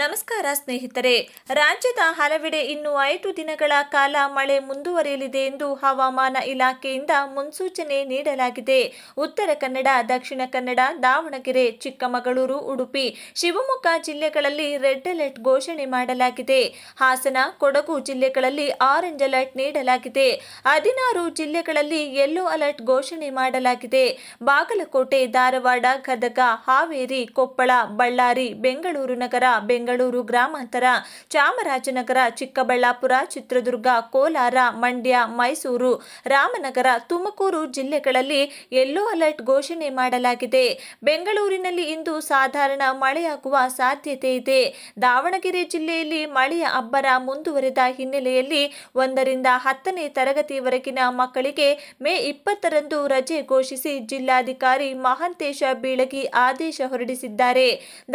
ನಮಸ್ಕಾರ ಸ್ನೇಹಿತರೆ ರಾಜ್ಯದ ಹಲವೆಡೆ ಇನ್ನು ಐದು ದಿನಗಳ ಕಾಲ ಮಳೆ ಮುಂದುವರಿಯಲಿದೆ ಎಂದು ಹವಾಮಾನ ಇಲಾಖೆಯಿಂದ ಮುನ್ಸೂಚನೆ ನೀಡಲಾಗಿದೆ ಉತ್ತರ ಕನ್ನಡ ದಕ್ಷಿಣ ಕನ್ನಡ ದಾವಣಗೆರೆ ಚಿಕ್ಕಮಗಳೂರು ಉಡುಪಿ ಶಿವಮೊಗ್ಗ ಜಿಲ್ಲೆಗಳಲ್ಲಿ ರೆಡ್ ಅಲರ್ಟ್ ಘೋಷಣೆ ಮಾಡಲಾಗಿದೆ ಹಾಸನ ಕೊಡಗು ಜಿಲ್ಲೆಗಳಲ್ಲಿ ಆರೆಂಜ್ ಅಲರ್ಟ್ ನೀಡಲಾಗಿದೆ ಹದಿನಾರು ಜಿಲ್ಲೆಗಳಲ್ಲಿ ಯೆಲ್ಲೋ ಅಲರ್ಟ್ ಘೋಷಣೆ ಮಾಡಲಾಗಿದೆ ಬಾಗಲಕೋಟೆ ಧಾರವಾಡ ಗದಗ ಹಾವೇರಿ ಕೊಪ್ಪಳ ಬಳ್ಳಾರಿ ಬೆಂಗಳೂರು ನಗರ ಬೆಂಗಳೂರು ಬೆಂಗಳೂರು ಗ್ರಾಮಾಂತರ ಚಾಮರಾಜನಗರ ಚಿಕ್ಕಬಳ್ಳಾಪುರ ಚಿತ್ರದುರ್ಗ ಕೋಲಾರ ಮಂಡ್ಯ ಮೈಸೂರು ರಾಮನಗರ ತುಮಕೂರು ಜಿಲ್ಲೆಗಳಲ್ಲಿ ಯೆಲ್ಲೋ ಅಲರ್ಟ್ ಘೋಷಣೆ ಮಾಡಲಾಗಿದೆ ಬೆಂಗಳೂರಿನಲ್ಲಿ ಇಂದು ಸಾಧಾರಣ ಮಳೆಯಾಗುವ ಸಾಧ್ಯತೆ ಇದೆ ದಾವಣಗೆರೆ ಜಿಲ್ಲೆಯಲ್ಲಿ ಮಳೆಯ ಅಬ್ಬರ ಮುಂದುವರೆದ ಹಿನ್ನೆಲೆಯಲ್ಲಿ ಒಂದರಿಂದ ಹತ್ತನೇ ತರಗತಿವರೆಗಿನ ಮಕ್ಕಳಿಗೆ ಮೇ ಇಪ್ಪತ್ತರಂದು ರಜೆ ಘೋಷಿಸಿ ಜಿಲ್ಲಾಧಿಕಾರಿ ಮಹಾಂತೇಶ ಬೀಳಗಿ ಆದೇಶ ಹೊರಡಿಸಿದ್ದಾರೆ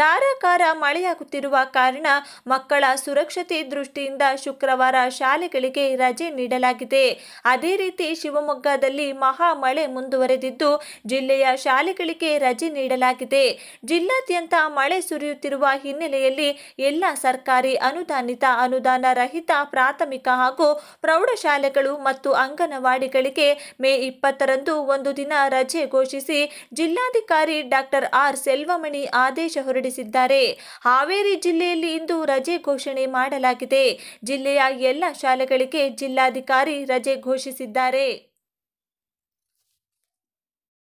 ಧಾರಾಕಾರ ಮಳೆಯಾಗುತ್ತಿರುವ ಇರುವ ಕಾರಣ ಮಕ್ಕಳ ಸುರಕ್ಷತೆ ದೃಷ್ಟಿಯಿಂದ ಶುಕ್ರವಾರ ಶಾಲೆಗಳಿಗೆ ರಜೆ ನೀಡಲಾಗಿದೆ ಅದೇ ರೀತಿ ಶಿವಮೊಗ್ಗದಲ್ಲಿ ಮಹಾ ಮಳೆ ಮುಂದುವರೆದಿದ್ದು ಜಿಲ್ಲೆಯ ಶಾಲೆಗಳಿಗೆ ರಜೆ ನೀಡಲಾಗಿದೆ ಜಿಲ್ಲಾದ್ಯಂತ ಮಳೆ ಸುರಿಯುತ್ತಿರುವ ಹಿನ್ನೆಲೆಯಲ್ಲಿ ಎಲ್ಲ ಸರ್ಕಾರಿ ಅನುದಾನಿತ ಅನುದಾನ ರಹಿತ ಪ್ರಾಥಮಿಕ ಹಾಗೂ ಪ್ರೌಢಶಾಲೆಗಳು ಮತ್ತು ಅಂಗನವಾಡಿಗಳಿಗೆ ಮೇ ಇಪ್ಪತ್ತರಂದು ಒಂದು ದಿನ ರಜೆ ಘೋಷಿಸಿ ಜಿಲ್ಲಾಧಿಕಾರಿ ಡಾಕ್ಟರ್ ಆರ್ ಸೆಲ್ವಮಣಿ ಆದೇಶ ಹೊರಡಿಸಿದ್ದಾರೆ ಹಾವೇರಿ ಜಿಲ್ಲೆಯಲ್ಲಿ ಇಂದು ರಜೆ ಘೋಷಣೆ ಮಾಡಲಾಗಿದೆ ಜಿಲ್ಲೆಯ ಎಲ್ಲ ಶಾಲೆಗಳಿಗೆ ಜಿಲ್ಲಾಧಿಕಾರಿ ರಜೆ ಘೋಷಿಸಿದ್ದಾರೆ